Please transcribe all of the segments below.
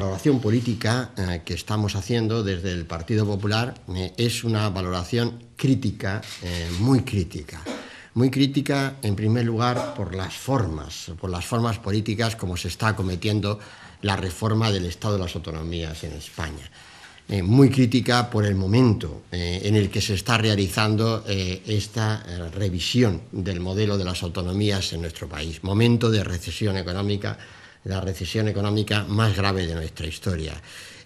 valoración política eh, que estamos haciendo desde el Partido Popular eh, es una valoración crítica, eh, muy crítica. Muy crítica, en primer lugar, por las formas, por las formas políticas como se está cometiendo la reforma del Estado de las Autonomías en España. muy crítica por el momento en el que se está realizando esta revisión del modelo de las autonomías en nuestro país. Momento de recesión económica, la recesión económica más grave de nuestra historia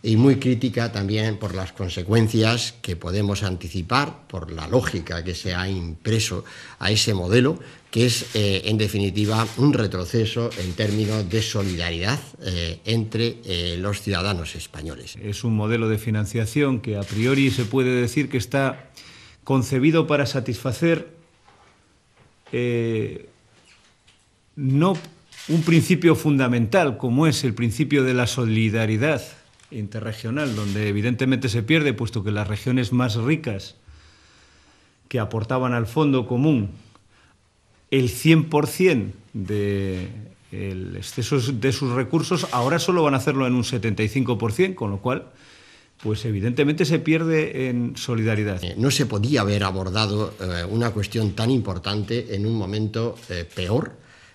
y muy crítica también por las consecuencias que podemos anticipar, por la lógica que se ha impreso a ese modelo, que es eh, en definitiva un retroceso en términos de solidaridad eh, entre eh, los ciudadanos españoles. Es un modelo de financiación que a priori se puede decir que está concebido para satisfacer no un principio fundamental como es el principio de la solidaridad interregional, donde evidentemente se pierde, puesto que las regiones más ricas que aportaban al fondo común el 100% de exceso de sus recursos, ahora solo van a hacerlo en un 75%, con lo cual pues evidentemente se pierde en solidaridad. Eh, no se podía haber abordado eh, una cuestión tan importante en un momento eh, peor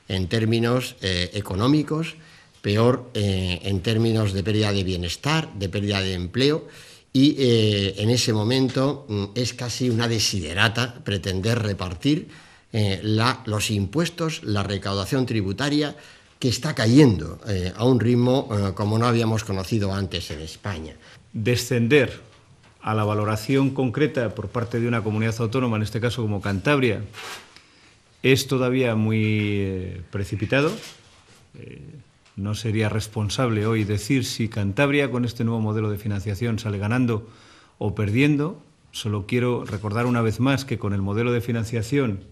en términos eh, económicos, peor eh, en términos de pérdida de bienestar, de pérdida de empleo. Y eh, en ese momento mm, es casi una desiderata pretender repartir los impuestos, la recaudación tributaria que está cayendo a un ritmo como no habíamos conocido antes en España. Descender a la valoración concreta por parte de una comunidad autónoma, en este caso como Cantabria, es todavía muy eh, precipitado. Eh, no sería responsable hoy decir si Cantabria con este nuevo modelo de financiación sale ganando o perdiendo. Solo quiero recordar una vez más que con el modelo de financiación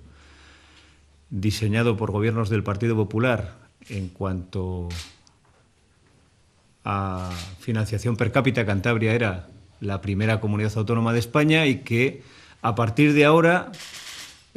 diseñado por gobiernos del Partido Popular en cuanto a financiación per cápita, Cantabria era la primera comunidad autónoma de España y que a partir de ahora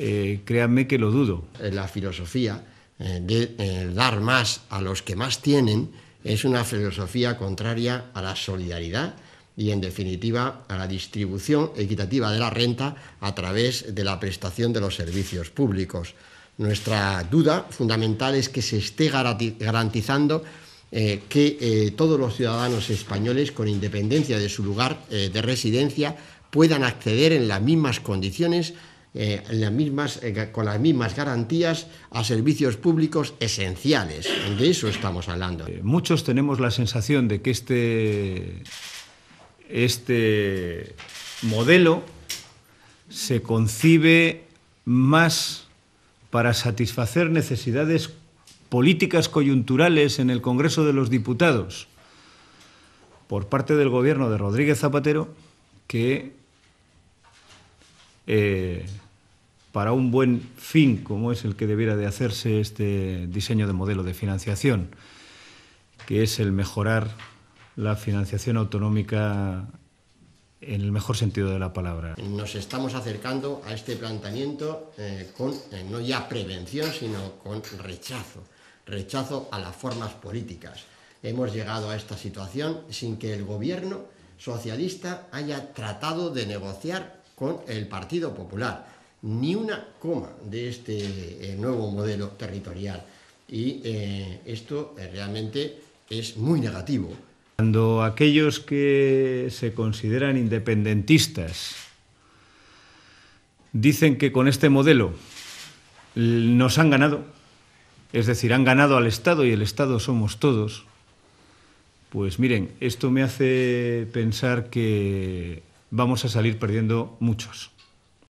eh, créanme que lo dudo. Eh, la filosofía eh, de dar más a los que más tienen es una filosofía contraria a la solidaridad y en definitiva a la distribución equitativa de la renta a través de la prestación de los servicios públicos. Nuestra duda fundamental es que se esté garantizando que todos los ciudadanos españoles, con independencia de su lugar de residencia, puedan acceder en las mismas condiciones eh, eh, con las mismas garantías a servicios públicos esenciales. De eso estamos hablando. Eh, muchos tenemos la sensación de que este, este modelo se concibe más para satisfacer necesidades políticas coyunturales en el Congreso de los Diputados por parte del gobierno de Rodríguez Zapatero que eh, para un buen fin como es el que debiera de hacerse este diseño de modelo de financiación, que es el mejorar la financiación autonómica en el mejor sentido de la palabra. Nos estamos acercando a este planteamiento eh, con eh, no ya prevención, sino con rechazo, rechazo a las formas políticas. Hemos llegado a esta situación sin que el gobierno socialista haya tratado de negociar con el Partido Popular. Ni una coma de este eh, nuevo modelo territorial. Y eh, esto eh, realmente es muy negativo. Cuando aquellos que se consideran independentistas dicen que con este modelo nos han ganado, es decir, han ganado al Estado y el Estado somos todos, pues miren, esto me hace pensar que vamos a salir perdiendo muchos.